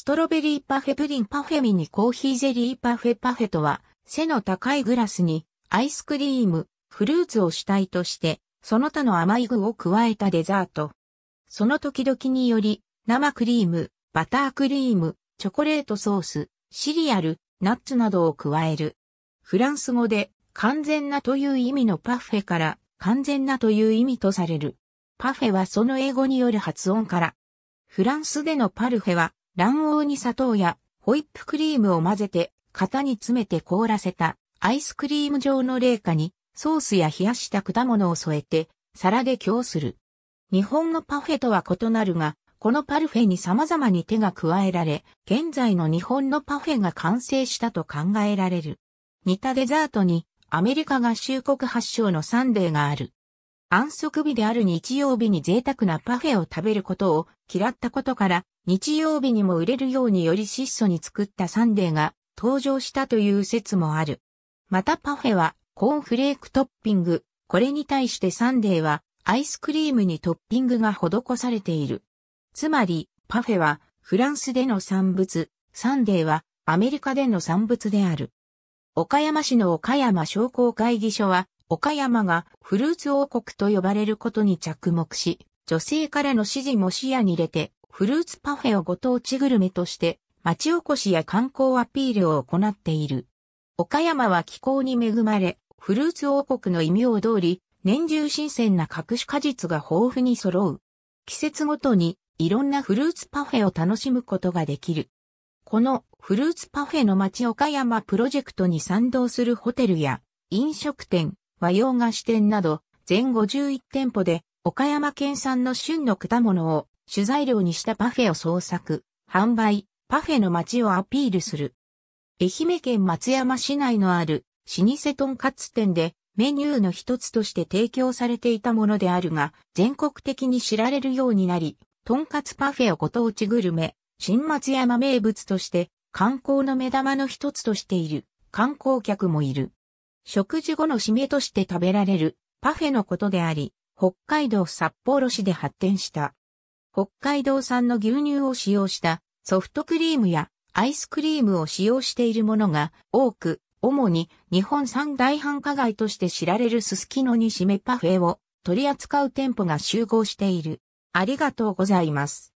ストロベリーパフェプリンパフェミニコーヒーゼリーパフェパフェとは、背の高いグラスにアイスクリーム、フルーツを主体として、その他の甘い具を加えたデザート。その時々により、生クリーム、バタークリーム、チョコレートソース、シリアル、ナッツなどを加える。フランス語で、完全なという意味のパフェから、完全なという意味とされる。パフェはその英語による発音から。フランスでのパルフェは、卵黄に砂糖やホイップクリームを混ぜて型に詰めて凍らせたアイスクリーム状の冷夏にソースや冷やした果物を添えて皿で供する。日本のパフェとは異なるが、このパルフェに様々に手が加えられ、現在の日本のパフェが完成したと考えられる。似たデザートにアメリカ合衆国発祥のサンデーがある。安息日である日曜日に贅沢なパフェを食べることを嫌ったことから日曜日にも売れるようにより質素に作ったサンデーが登場したという説もある。またパフェはコーンフレークトッピング、これに対してサンデーはアイスクリームにトッピングが施されている。つまり、パフェはフランスでの産物、サンデーはアメリカでの産物である。岡山市の岡山商工会議所は、岡山がフルーツ王国と呼ばれることに着目し、女性からの支持も視野に入れて、フルーツパフェをご当地グルメとして、町おこしや観光アピールを行っている。岡山は気候に恵まれ、フルーツ王国の異名通り、年中新鮮な各種果実が豊富に揃う。季節ごとにいろんなフルーツパフェを楽しむことができる。このフルーツパフェの町岡山プロジェクトに賛同するホテルや飲食店、和洋菓子店など全51店舗で岡山県産の旬の果物を主材料にしたパフェを創作、販売、パフェの街をアピールする。愛媛県松山市内のある老舗とんかつ店でメニューの一つとして提供されていたものであるが、全国的に知られるようになり、とんかつパフェをご当地グルメ、新松山名物として観光の目玉の一つとしている観光客もいる。食事後の締めとして食べられるパフェのことであり、北海道札幌市で発展した。北海道産の牛乳を使用したソフトクリームやアイスクリームを使用しているものが多く、主に日本三大繁華街として知られるすすきのにしめパフェを取り扱う店舗が集合している。ありがとうございます。